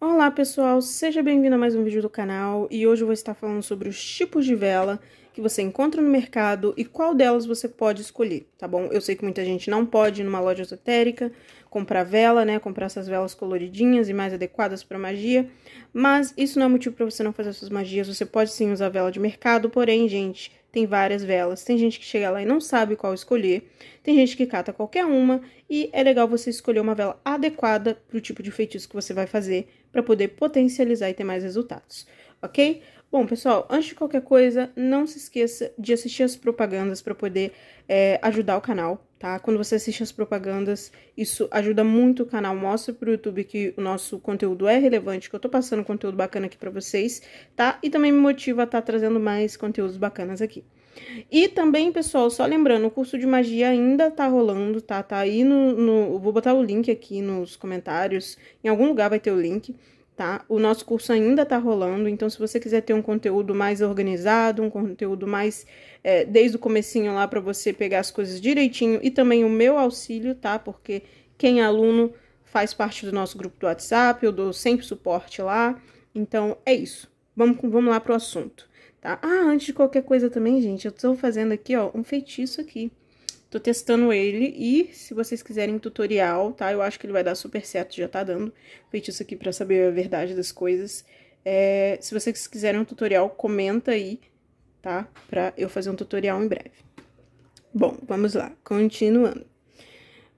Olá pessoal, seja bem-vindo a mais um vídeo do canal e hoje eu vou estar falando sobre os tipos de vela que você encontra no mercado e qual delas você pode escolher, tá bom? Eu sei que muita gente não pode ir numa loja esotérica comprar vela, né? Comprar essas velas coloridinhas e mais adequadas para magia, mas isso não é motivo para você não fazer suas magias. Você pode sim usar vela de mercado, porém, gente, tem várias velas. Tem gente que chega lá e não sabe qual escolher, tem gente que cata qualquer uma e é legal você escolher uma vela adequada para o tipo de feitiço que você vai fazer para poder potencializar e ter mais resultados, ok? Bom, pessoal, antes de qualquer coisa, não se esqueça de assistir as propagandas para poder é, ajudar o canal, tá? Quando você assiste as propagandas, isso ajuda muito o canal, mostra pro YouTube que o nosso conteúdo é relevante, que eu tô passando conteúdo bacana aqui para vocês, tá? E também me motiva a estar tá trazendo mais conteúdos bacanas aqui. E também, pessoal, só lembrando, o curso de magia ainda tá rolando, tá? Tá aí no. no vou botar o link aqui nos comentários. Em algum lugar vai ter o link tá? O nosso curso ainda está rolando, então se você quiser ter um conteúdo mais organizado, um conteúdo mais é, desde o comecinho lá para você pegar as coisas direitinho e também o meu auxílio, tá? Porque quem é aluno faz parte do nosso grupo do WhatsApp, eu dou sempre suporte lá. Então é isso. Vamos, vamos lá pro assunto, tá? Ah, antes de qualquer coisa também, gente, eu estou fazendo aqui, ó, um feitiço aqui. Tô testando ele e se vocês quiserem tutorial, tá? Eu acho que ele vai dar super certo, já tá dando. Feito isso aqui pra saber a verdade das coisas. É, se vocês quiserem um tutorial, comenta aí, tá? Pra eu fazer um tutorial em breve. Bom, vamos lá, continuando.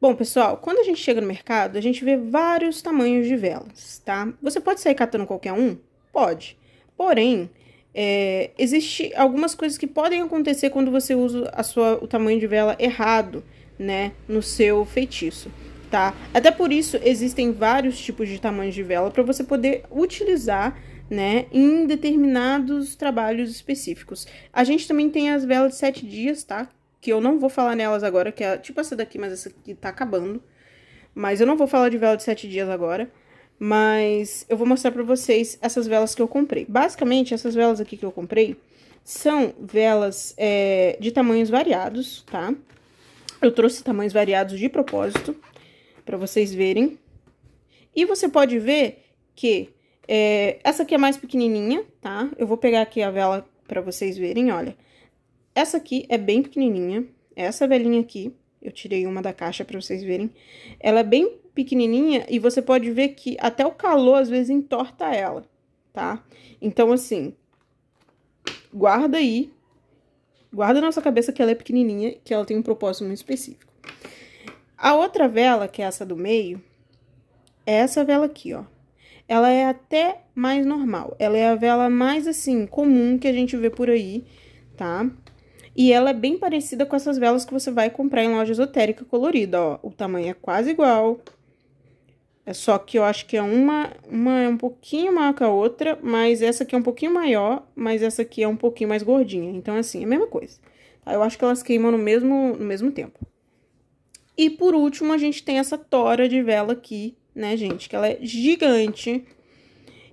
Bom, pessoal, quando a gente chega no mercado, a gente vê vários tamanhos de velas, tá? Você pode sair catando qualquer um? Pode. Porém, é, existe algumas coisas que podem acontecer quando você usa a sua, o tamanho de vela errado, né, no seu feitiço, tá? Até por isso existem vários tipos de tamanhos de vela para você poder utilizar, né, em determinados trabalhos específicos. A gente também tem as velas de sete dias, tá? Que eu não vou falar nelas agora, que é tipo essa daqui, mas essa aqui tá acabando. Mas eu não vou falar de vela de sete dias agora mas eu vou mostrar para vocês essas velas que eu comprei. Basicamente, essas velas aqui que eu comprei são velas é, de tamanhos variados, tá? Eu trouxe tamanhos variados de propósito, para vocês verem. E você pode ver que é, essa aqui é mais pequenininha, tá? Eu vou pegar aqui a vela para vocês verem, olha. Essa aqui é bem pequenininha, essa velinha aqui, eu tirei uma da caixa para vocês verem. Ela é bem pequenininha e você pode ver que até o calor às vezes entorta ela, tá? Então, assim, guarda aí, guarda na sua cabeça que ela é pequenininha, que ela tem um propósito muito específico. A outra vela, que é essa do meio, é essa vela aqui, ó. Ela é até mais normal. Ela é a vela mais, assim, comum que a gente vê por aí, tá? E ela é bem parecida com essas velas que você vai comprar em loja esotérica colorida, ó. O tamanho é quase igual, é só que eu acho que é uma, uma é um pouquinho maior que a outra, mas essa aqui é um pouquinho maior, mas essa aqui é um pouquinho mais gordinha. Então, assim, é a mesma coisa. Tá? Eu acho que elas queimam no mesmo, no mesmo tempo. E por último, a gente tem essa tora de vela aqui, né, gente? Que ela é gigante.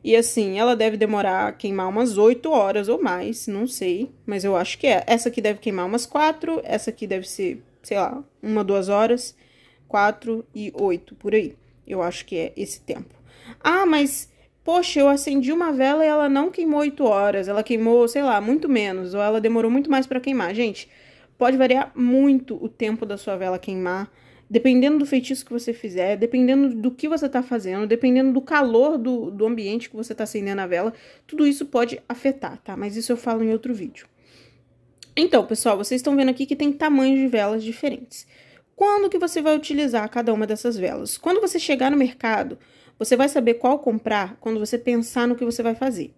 E assim, ela deve demorar a queimar umas 8 horas ou mais, não sei. Mas eu acho que é. Essa aqui deve queimar umas 4, essa aqui deve ser, sei lá, uma, duas horas. 4 e 8, por aí. Eu acho que é esse tempo. Ah, mas poxa, eu acendi uma vela e ela não queimou 8 horas, ela queimou, sei lá, muito menos, ou ela demorou muito mais para queimar. Gente, pode variar muito o tempo da sua vela queimar, dependendo do feitiço que você fizer, dependendo do que você tá fazendo, dependendo do calor do, do ambiente que você tá acendendo a vela, tudo isso pode afetar, tá? Mas isso eu falo em outro vídeo. Então, pessoal, vocês estão vendo aqui que tem tamanhos de velas diferentes quando que você vai utilizar cada uma dessas velas. Quando você chegar no mercado, você vai saber qual comprar quando você pensar no que você vai fazer.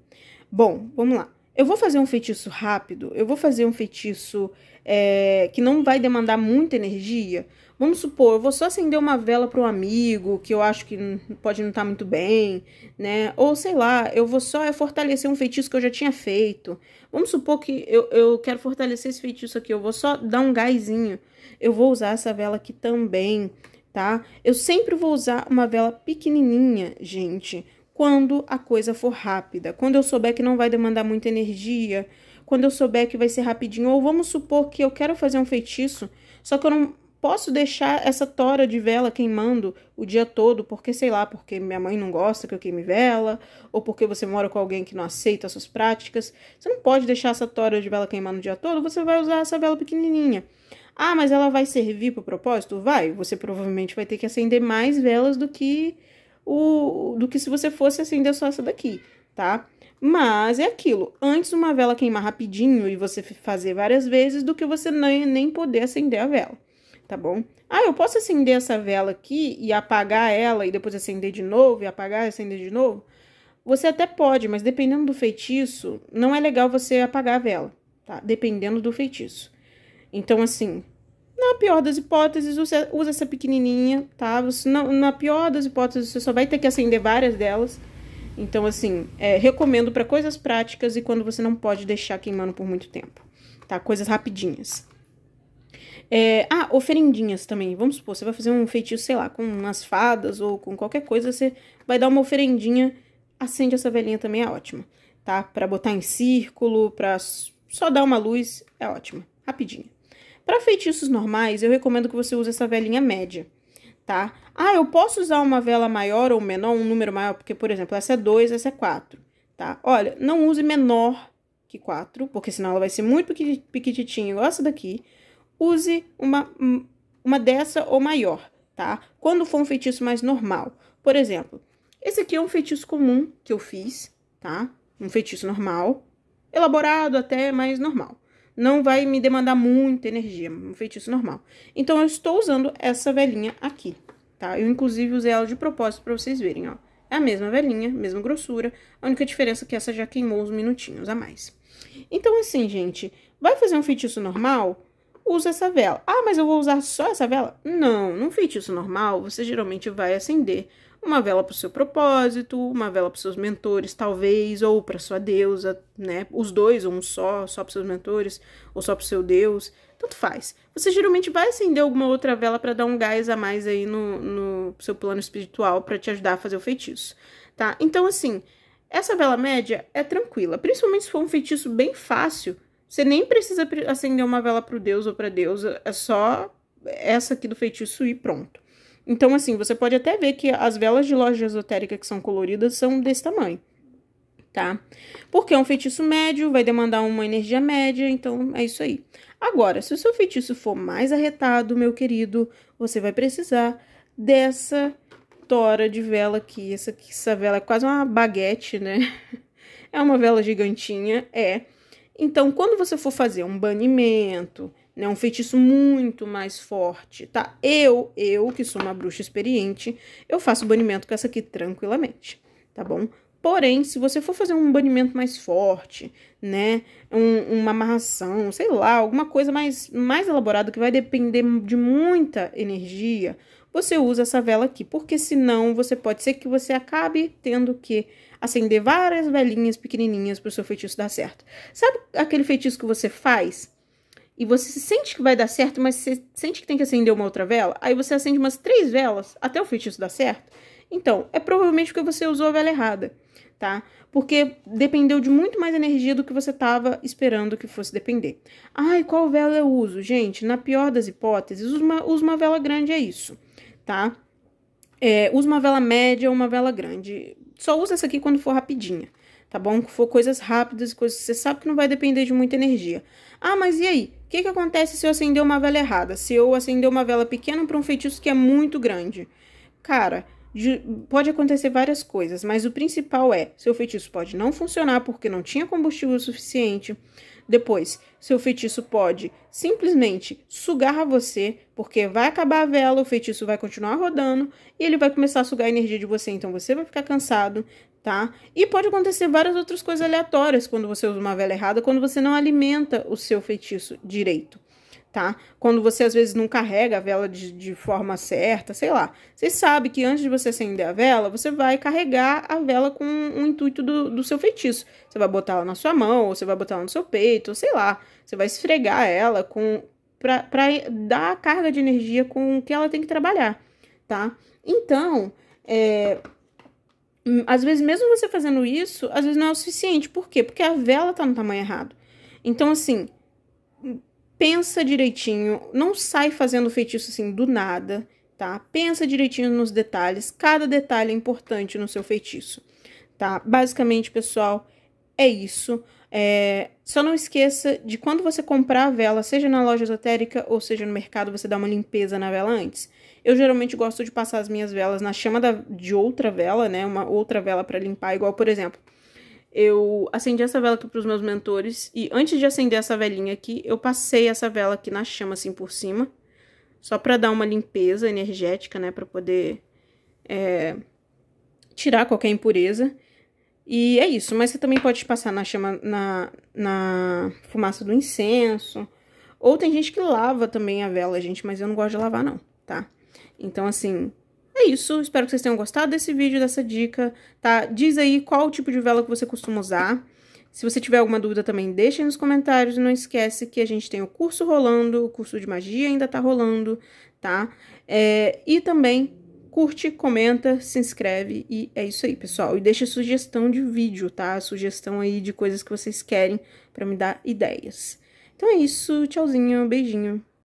Bom, vamos lá. Eu vou fazer um feitiço rápido, eu vou fazer um feitiço é, que não vai demandar muita energia. Vamos supor, eu vou só acender uma vela para um amigo que eu acho que pode não estar tá muito bem, né? Ou sei lá, eu vou só é, fortalecer um feitiço que eu já tinha feito. Vamos supor que eu, eu quero fortalecer esse feitiço aqui, eu vou só dar um gásinho. Eu vou usar essa vela aqui também, tá? Eu sempre vou usar uma vela pequenininha, gente quando a coisa for rápida, quando eu souber que não vai demandar muita energia, quando eu souber que vai ser rapidinho, ou vamos supor que eu quero fazer um feitiço, só que eu não posso deixar essa tora de vela queimando o dia todo, porque sei lá, porque minha mãe não gosta que eu queime vela, ou porque você mora com alguém que não aceita suas práticas. Você não pode deixar essa tora de vela queimando o dia todo, você vai usar essa vela pequenininha. Ah, mas ela vai servir para o propósito? Vai, você provavelmente vai ter que acender mais velas do que o do que se você fosse acender só essa daqui, tá? Mas é aquilo, antes uma vela queimar rapidinho e você fazer várias vezes do que você nem, nem poder acender a vela, tá bom? Ah, eu posso acender essa vela aqui e apagar ela e depois acender de novo e apagar e acender de novo? Você até pode, mas dependendo do feitiço, não é legal você apagar a vela, tá? Dependendo do feitiço. Então, assim, na pior das hipóteses, você usa essa pequenininha, tá? Você, na, na pior das hipóteses, você só vai ter que acender várias delas. Então, assim, é, recomendo para coisas práticas e quando você não pode deixar queimando por muito tempo, tá? Coisas rapidinhas. É, ah, oferendinhas também. Vamos supor, você vai fazer um feitiço, sei lá, com umas fadas ou com qualquer coisa, você vai dar uma oferendinha, acende essa velhinha também, é ótima, tá? Pra botar em círculo, pra só dar uma luz, é ótima. Rapidinho. Para feitiços normais, eu recomendo que você use essa velinha média, tá? Ah, eu posso usar uma vela maior ou menor, um número maior, porque, por exemplo, essa é 2, essa é 4, tá? Olha, não use menor que 4, porque senão ela vai ser muito pequititinha. igual essa daqui. Use uma, hum, uma dessa ou maior, tá? Quando for um feitiço mais normal. Por exemplo, esse aqui é um feitiço comum que eu fiz, tá? Um feitiço normal, elaborado até mais normal não vai me demandar muita energia, um feitiço normal. Então, eu estou usando essa velhinha aqui, tá? Eu, inclusive, usei ela de propósito pra vocês verem, ó. É a mesma velhinha, mesma grossura, a única diferença é que essa já queimou uns minutinhos a mais. Então, assim, gente, vai fazer um feitiço normal? usa essa vela. Ah, mas eu vou usar só essa vela? Não, num feitiço normal, você geralmente vai acender uma vela para o seu propósito, uma vela para seus mentores, talvez, ou para sua deusa, né? Os dois, ou um só, só para seus mentores, ou só para seu deus, tanto faz. Você geralmente vai acender alguma outra vela para dar um gás a mais aí no, no seu plano espiritual para te ajudar a fazer o feitiço, tá? Então, assim, essa vela média é tranquila, principalmente se for um feitiço bem fácil você nem precisa acender uma vela pro deus ou pra deusa, é só essa aqui do feitiço e pronto. Então, assim, você pode até ver que as velas de loja esotérica que são coloridas são desse tamanho, tá? Porque é um feitiço médio, vai demandar uma energia média, então é isso aí. Agora, se o seu feitiço for mais arretado, meu querido, você vai precisar dessa tora de vela aqui. Essa, essa vela é quase uma baguete, né? É uma vela gigantinha, é. Então, quando você for fazer um banimento, né, um feitiço muito mais forte, tá? Eu, eu que sou uma bruxa experiente, eu faço banimento com essa aqui tranquilamente, tá bom? Porém, se você for fazer um banimento mais forte, né, um, uma amarração, sei lá, alguma coisa mais, mais elaborada que vai depender de muita energia, você usa essa vela aqui, porque senão você pode ser que você acabe tendo que acender várias velinhas pequenininhas para o seu feitiço dar certo. Sabe aquele feitiço que você faz e você sente que vai dar certo, mas você sente que tem que acender uma outra vela? Aí você acende umas três velas até o feitiço dar certo? Então, é provavelmente porque você usou a vela errada, tá? Porque dependeu de muito mais energia do que você estava esperando que fosse depender. Ai, qual vela eu uso? Gente, na pior das hipóteses, usa uma, usa uma vela grande, é isso tá? É, usa uma vela média ou uma vela grande. Só usa essa aqui quando for rapidinha, tá bom? Que for coisas rápidas, coisas que você sabe que não vai depender de muita energia. Ah, mas e aí? O que, que acontece se eu acender uma vela errada? Se eu acender uma vela pequena para um feitiço que é muito grande? Cara, pode acontecer várias coisas, mas o principal é: seu feitiço pode não funcionar porque não tinha combustível suficiente. Depois, seu feitiço pode simplesmente sugar você, porque vai acabar a vela, o feitiço vai continuar rodando e ele vai começar a sugar a energia de você, então você vai ficar cansado, tá? E pode acontecer várias outras coisas aleatórias quando você usa uma vela errada, quando você não alimenta o seu feitiço direito tá? Quando você às vezes não carrega a vela de, de forma certa, sei lá. Você sabe que antes de você acender a vela, você vai carregar a vela com o um intuito do, do seu feitiço. Você vai botar ela na sua mão, ou você vai botar ela no seu peito, ou sei lá. Você vai esfregar ela com para dar a carga de energia com que ela tem que trabalhar, tá? Então, é, hum, às vezes, mesmo você fazendo isso, às vezes não é o suficiente. Por quê? Porque a vela tá no tamanho errado. Então, assim, pensa direitinho, não sai fazendo feitiço assim do nada, tá? Pensa direitinho nos detalhes, cada detalhe é importante no seu feitiço, tá? Basicamente, pessoal, é isso. É, só não esqueça de quando você comprar a vela, seja na loja esotérica ou seja no mercado, você dá uma limpeza na vela antes. Eu geralmente gosto de passar as minhas velas na chama da, de outra vela, né? Uma outra vela para limpar, igual, por exemplo, eu acendi essa vela aqui pros meus mentores. E antes de acender essa velinha aqui, eu passei essa vela aqui na chama, assim, por cima. Só pra dar uma limpeza energética, né? Pra poder é, tirar qualquer impureza. E é isso, mas você também pode passar na chama, na, na fumaça do incenso. Ou tem gente que lava também a vela, gente, mas eu não gosto de lavar, não, tá? Então, assim, é isso, espero que vocês tenham gostado desse vídeo, dessa dica, tá? Diz aí qual tipo de vela que você costuma usar. Se você tiver alguma dúvida também, deixa nos comentários. Não esquece que a gente tem o curso rolando, o curso de magia ainda tá rolando, tá? É, e também curte, comenta, se inscreve e é isso aí, pessoal. E deixa sugestão de vídeo, tá? Sugestão aí de coisas que vocês querem para me dar ideias. Então é isso, tchauzinho, beijinho.